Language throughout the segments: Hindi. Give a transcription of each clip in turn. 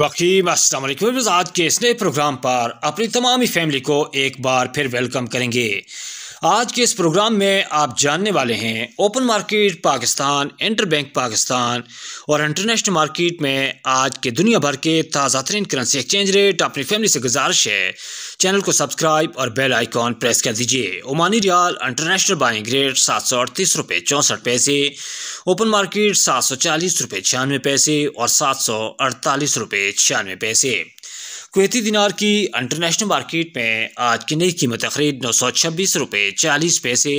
वकीम असल आज के इस नए प्रोग्राम पर अपनी तमामी फैमिली को एक बार फिर वेलकम करेंगे आज के इस प्रोग्राम में आप जानने वाले हैं open market Pakistan interbank Pakistan और इंटरनेशनल मार्केट में आज के दुनिया भर के ताज़ा तरीन करेंसी एक्सचेंज रेट अपनी फैमिली से गुजारिश है चैनल को सब्सक्राइब और बेल आइकॉन प्रेस कर दीजिए Omani riyal international buying rate सात सौ अड़तीस रुपये चौंसठ पैसे ओपन मार्केट सात सौ चालीस रुपये छियानवे पैसे और सात सौ अड़तालीस रुपये छियानवे पैसे कुवैती दिनार की इंटरनेशनल मार्केट में आज की नई कीमत तकरीब नौ सौ छब्बीस रुपये चालीस पैसे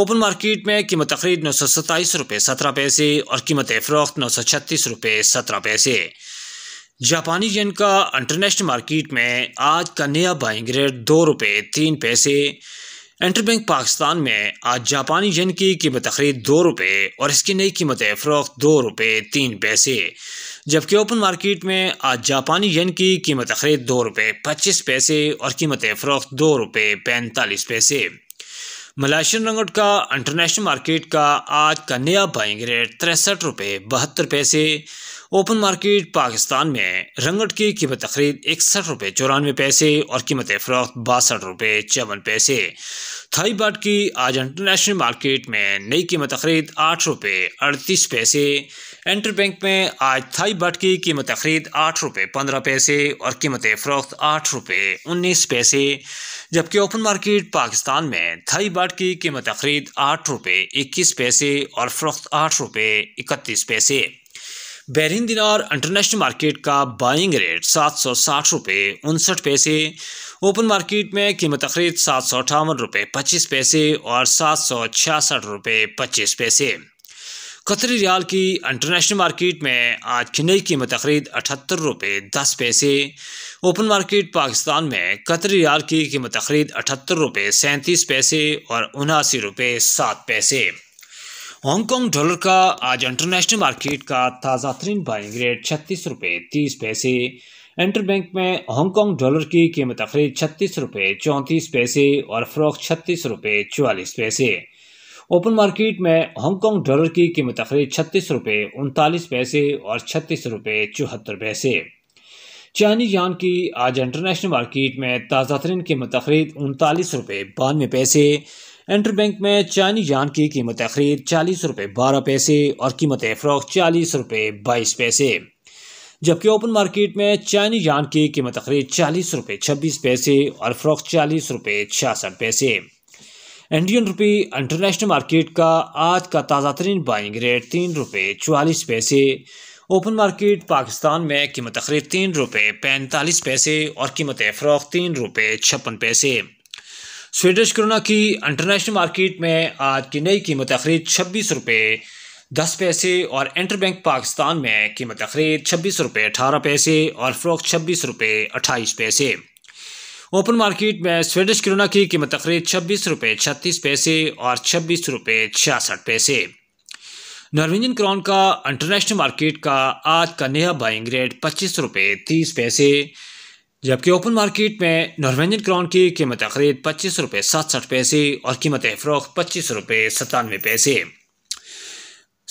ओपन मार्केट में कीमत तकरीब नौ सौ सत्ताईस रुपये सत्रह पैसे और कीमत फ़रोख्त नौ सौ छत्तीस रुपये सत्रह पैसे जापानी येन का इंटरनेशनल मार्केट में आज का नया बाइंग रेट दो रुपये तीन पैसे इंटरबैंक पाकिस्तान में आज जापानी येन की कीमत तकरीब दो रुपये और इसकी नई कीमत फ़रोख्त दो रुपये तीन पैसे जबकि ओपन मार्केट में आज जापानी यन की कीमत खरीद दो रुपये पच्चीस पैसे और कीमत फ़रोख्त दो रुपये पैंतालीस पैसे मलाशियन रंगट का इंटरनेशनल मार्केट का आज का नया बाइंग रेट तिरसठ रुपये बहत्तर पैसे ओपन मार्केट पाकिस्तान में रंगट की कीमत खरीद इकसठ रुपये चौरानवे पैसे और कीमत फ़रोख्त बासठ रुपये चौवन पैसे थाई बाट की आज इंटरनेशनल मार्केट में नई कीमत खरीद आठ रुपये अड़तीस पैसे इंटर बैंक में आज थाई बट की कीमत खरीद आठ रुपये पंद्रह पैसे और कीमत फ़रोख्त आठ रुपये उन्नीस पैसे जबकि ओपन मार्केट पाकिस्तान में थाई बट की कीमत खरीद आठ रुपये इक्कीस पैसे और फ़रोख्त आठ रुपये इकतीस पैसे बहरीन दिनार इंटरनेशनल मार्केट का बाइंग रेट सात सौ साठ रुपये उनसठ पैसे ओपन मार्केट में कीमत खरीद सात सौ अठावन रुपये पच्चीस पैसे और सात सौ छियासठ रुपये पच्चीस पैसे कतरी रियाल की इंटरनेशनल मार्केट में आज चेन्नई कीमत मतखरीद अठहत्तर रुपये दस पैसे ओपन मार्केट पाकिस्तान में कतरी रियाल की कीमत खरीद अठहत्तर रुपये सैंतीस पैसे और उनासी रुपये सात पैसे हांगकॉन्ग डॉलर का आज इंटरनेशनल मार्केट का ताज़ा तरीन बाइंग रेट छत्तीस रुपये तीस पैसे इंटर बैंक में हांगकॉन्ग डॉलर की कीमत खरीद छत्तीस रुपये चौंतीस पैसे और फ्रॉक छत्तीस रुपये चवालीस पैसे ओपन मार्केट में हांगकांग डॉलर की कीमत खरीद छत्तीस रुपये उनतालीस पैसे और छत्तीस रुपये चौहत्तर पैसे चाइनी यान की आज इंटरनेशनल मार्केट में ताज़ा तरीन कीमत खरीद उनतालीस रुपये बानवे पैसे इंटर बैंक में चाइनी यान की कीमत खरीद चालीस रुपये बारह पैसे और कीमत फ़रोख चालीस रुपये बाईस पैसे जबकि ओपन मार्केट में चाइनी यान की कीमत खरीद चालीस रुपये छब्बीस पैसे और फ़रोख चालीस रुपये छियासठ पैसे इंडियन रुपये इंटरनेशनल मार्केट का आज का ताज़ा तरीन बाइंग रेट तीन रुपये चवालीस पैसे ओपन मार्केट पाकिस्तान में कीमत खरीद तीन रुपये पैंतालीस पैसे और कीमत फ़रोख तीन रुपये छप्पन पैसे स्वीडिश करोना की इंटरनेशनल मार्केट में आज की नई कीमत खरीद छब्बीस रुपये दस पैसे और इंटरबैंक पाकिस्तान में कीमत खरीद छब्बीस रुपये अठारह पैसे और फ़रोख छब्बीस रुपये अट्ठाईस पैसे ओपन मार्केट में स्वेडिश कोरोना की कीमत तकरीब छब्बीस रुपये छत्तीस पैसे और छब्बीस रुपये छियासठ पैसे नॉर्वेजियन क्रॉन का इंटरनेशनल मार्केट का आज का नया बाइंग रेट पच्चीस रुपये तीस पैसे जबकि ओपन मार्केट में नॉर्वेजियन क्रॉन की कीमत तकरीब पच्चीस रुपये सतसठ पैसे और कीमत फरोख पच्चीस रुपये सतानवे पैसे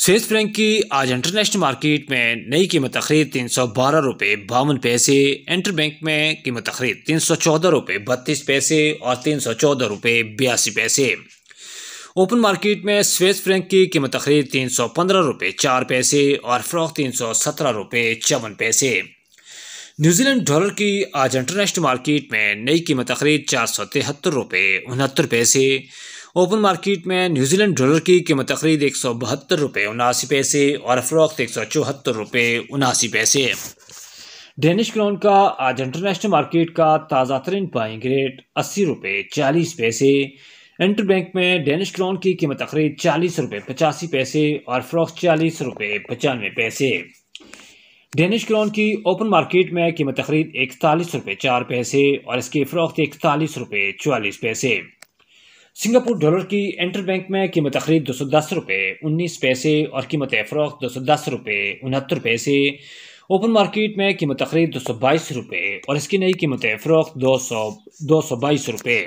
सेंस फ्रैंक की आज इंटरनेशनल मार्केट में नई कीमत तकरीब तीन सौ बारह रुपये बावन पैसे इंटर बैंक में कीमत तकरीब तीन सौ चौदह रुपये बत्तीस पैसे और तीन सौ चौदह रुपये बयासी पैसे ओपन मार्केट में स्वेस फ्रैंक की कीमत तकरीब तीन सौ पंद्रह रुपये चार पैसे और फ्रॉक तीन सौ सत्रह रुपये चौवन पैसे न्यूजीलैंड डॉलर की आज इंटरनेशनल मार्केट में नई कीमत तकरीब चार सौ तिहत्तर रुपये उनहत्तर पैसे ओपन मार्केट में न्यूजीलैंड डॉलर की कीमत तकरीद एक सौ बहत्तर रुपये उनासी पैसे और फरोख्त एक सौ चौहत्तर रुपये उनासी पैसे डेनिश क्राउन का आज इंटरनेशनल मार्केट का ताज़ा तरीन पाइंग रेट अस्सी रुपये चालीस पैसे इंटर बैंक में डेनिश क्राउन की कीमत तकरीब चालीस रुपये पचासी पैसे और फरोख्त चालीस रुपये पचानवे पैसे डेनिश क्राउन की ओपन मार्केट में कीमत तकरीब इकतालीस रुपये चार पैसे और इसकी फरोख्त इकतालीस रुपये चालीस पैसे सिंगापुर डॉलर की एंटर बैंक में कीमत तकरीब दो सौ दस रुपये उन्नीस पैसे और कीमत फरोख दो सौ दस रुपये उनहत्तर पैसे ओपन मार्केट में कीमत तकरीब दो सौ बाईस रुपये और इसकी नई कीमत फरोख दो सौ दो सौ बाईस रुपये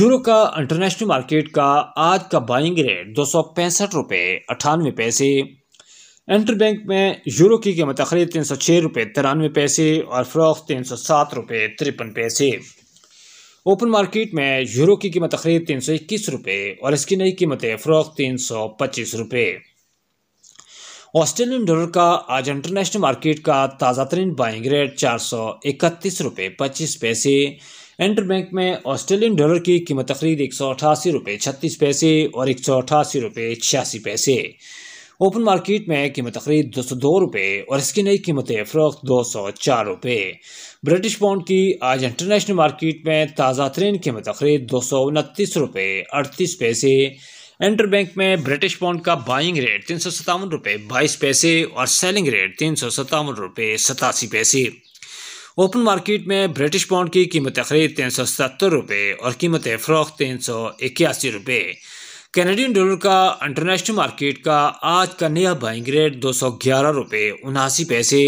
यूरो का इंटरनेशनल मार्केट का आज का बाइंग रेट दो सौ पैंसठ रुपये अठानवे पैसे इंटर बैंक में यूरो की कीमत तकरीब तीन सौ छः रुपये तिरानवे पैसे और फरोख तीन सौ सात रुपये तिरपन पैसे ओपन मार्केट में यूरो की कीमत तकरीब तीन सौ इक्कीस रुपये और इसकी नई कीमत फ्रॉक तीन सौ पच्चीस रुपये ऑस्ट्रेलियन डॉलर का आज इंटरनेशनल मार्केट का ताज़ा तरीन बाइंग रेट चार सौ इकतीस रुपये पच्चीस पैसे इंटर बैंक में ऑस्ट्रेलियन डॉलर की कीमत तकरीब एक सौ अठासी रुपये छत्तीस पैसे और एक सौ अठासी रुपये छियासी पैसे ओपन मार्केट में कीमत तकरीब दो सौ दो रुपये और इसकी नई कीमत फरोख्त दो सौ चार रुपये ब्रिटिश पाउंड की आज इंटरनेशनल मार्केट में ताज़ा तरीन कीमत तकरीब दो सौ उनतीस रुपये अड़तीस पैसे इंटर बैंक में ब्रिटिश पाउंड का बाइंग रेट तीन सौ सतावन रुपये बाईस पैसे और सेलिंग रेट तीन सौ सतावन रुपये सतासी पैसे ओपन मार्केट में ब्रिटिश पाउंड की कीमत खरीद तीन सौ सत्तर रुपये और कीमत फ़रोख्त तीन सौ इक्यासी रुपये कैनेडियन डॉलर का इंटरनेशनल मार्केट का आज का नया बाइंग रेट दो सौ ग्यारह रुपये उनासी पैसे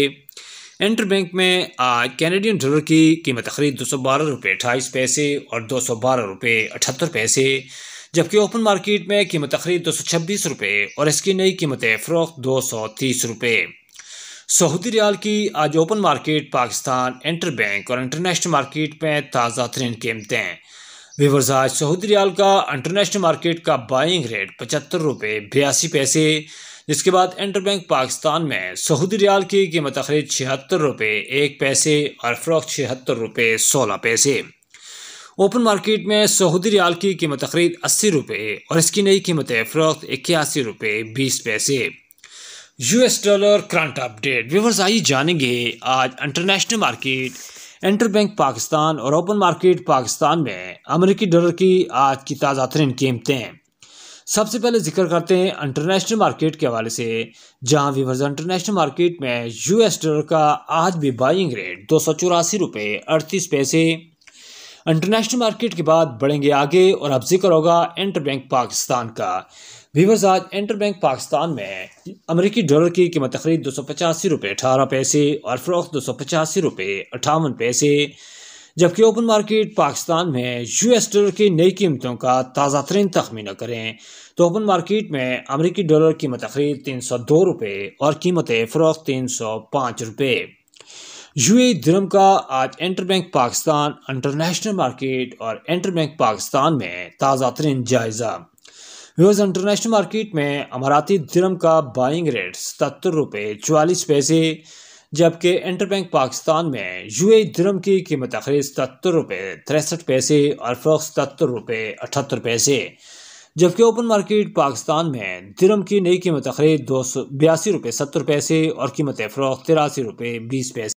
इंटरबैंक में आज कैनेडियन डॉलर की कीमत खरीद दो सौ बारह रुपये अट्ठाईस पैसे और दो सौ बारह रुपये अठहत्तर पैसे जबकि ओपन मार्केट में कीमत खरीद दो सौ छब्बीस रुपये और इसकी नई कीमतें फरोख दो सौ तीस रुपये सऊदी रियाल की आज open market Pakistan interbank और इंटरनेशनल मार्केट में ताज़ा तरीन कीमतें वीवर्स आज सऊदी रियाल का इंटरनेशनल मार्केट का बाइंग रेट पचहत्तर रुपये बयासी पैसे जिसके बाद इंटर बैंक पाकिस्तान में सऊदी रियाल की कीमत अखरीद छिहत्तर रुपये एक पैसे और फ्रॉक छिहत्तर रुपये सोलह पैसे ओपन मार्केट में सऊदी रियाल की कीमत अखरीद अस्सी रुपये और इसकी नई कीमत है फ्रॉक इक्यासी रुपये बीस पैसे US dollar current update viewers आइए जानेंगे आज international market interbank Pakistan और ओपन मार्केट पाकिस्तान में अमेरिकी डॉलर की आज की ताज़ा तरीन कीमतें सबसे पहले जिक्र करते हैं इंटरनेशनल मार्केट के हवाले से जहां वीवर्स इंटरनेशनल मार्केट में यूएस डॉलर का आज भी बाइंग रेट दो सौ चौरासी रुपये अड़तीस पैसे इंटरनेशनल मार्केट के बाद बढ़ेंगे आगे और अब जिक्र होगा इंटर बैंक पाकिस्तान का वीवर्स आज इंटर बैंक पाकिस्तान में अमेरिकी डॉलर की कीमत तकरीब दो सौ पचासी रुपये अठारह पैसे और फ़रोख दो सौ पचासी रुपये अट्ठावन पैसे जबकि ओपन मार्केट पाकिस्तान में यू एस डॉलर की नई कीमतों का ताज़ा तरीन तखमीना करें तो ओपन मार्केट में अमरीकी डॉलर कीमत तकरीब तीन सौ दो रुपये और कीमतें फरोख तीन सौ पाँच रुपये यू ए धर्म का आज interbank Pakistan international market और इंटर बैंक पाकिस्तान में ताज़ा तरीन जायज़ा रोज इंटरनेशनल मार्केट में अमराती दिरम का बाइंग रेट सतर रुपये चवालीस पैसे जबकि इंटरबैंक पाकिस्तान में यू ए दिरम की कीमत अखरी सतर रुपये तिरसठ पैसे और फरोख सतर रुपये अठहत्तर पैसे जबकि ओपन मार्केट पाकिस्तान में दिरम की नई कीमत अखरी दो सौ बयासी रुपये सत्तर पैसे और कीमत फ़रोख तिरासी रुपये बीस पैसे